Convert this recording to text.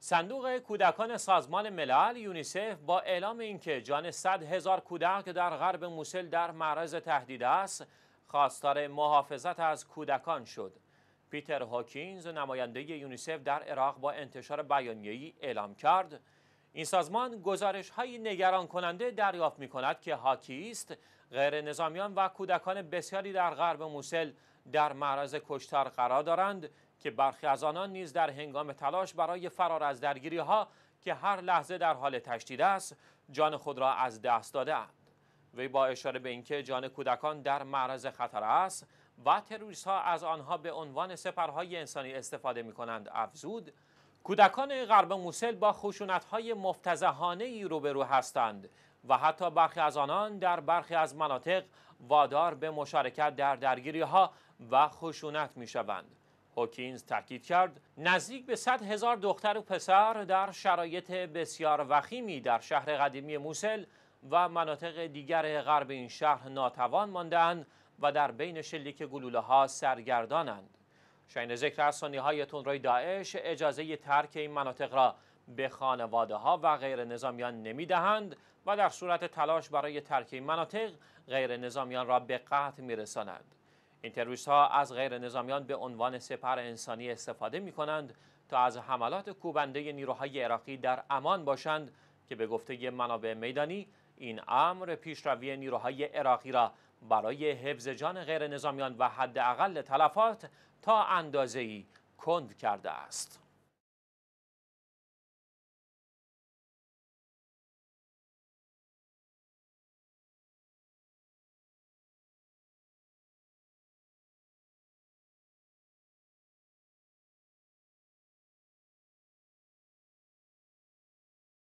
صندوق کودکان سازمان ملل یونیسف با اعلام اینکه جان صد هزار کودک در غرب موسل در معرض تهدید است خواستار محافظت از کودکان شد پیتر هاکینز نماینده یونیسف در عراق با انتشار بیانیه‌ای اعلام کرد این سازمان گزارش های نگران کننده دریافت می کند که هاکیست غیر نظامیان و کودکان بسیاری در غرب موسل در معرض کشتار قرار دارند که برخی از آنان نیز در هنگام تلاش برای فرار از درگیری ها که هر لحظه در حال تشدید است جان خود را از دست اند. وی با اشاره به اینکه جان کودکان در معرض خطر است و تروریست ها از آنها به عنوان سپرهای انسانی استفاده می کنند افزود کودکان غرب موسل با خشونت های مفتزهانه ای روبرو هستند و حتی برخی از آنان در برخی از مناطق وادار به مشارکت در درگیری ها و خشونت می شوند. هوکینز تاکید کرد نزدیک به 100 هزار دختر و پسر در شرایط بسیار وخیمی در شهر قدیمی موسل و مناطق دیگر غرب این شهر ناتوان ماندند و در بین شلیک گلوله ها سرگردانند. شاین ذکر از های داعش اجازه ترک این مناطق را به خانواده ها و غیر نظامیان نمی دهند و در صورت تلاش برای ترک این مناطق غیر نظامیان را به قحط می رسانند. ها از غیر نظامیان به عنوان سپر انسانی استفاده می کنند تا از حملات کوبنده نیروهای عراقی در امان باشند که به گفته منابع میدانی این امر پیشروی نیروهای عراقی را برای حفظ جان غیر نظامیان و حداقل تلفات تا اندازه‌ای کند کرده است.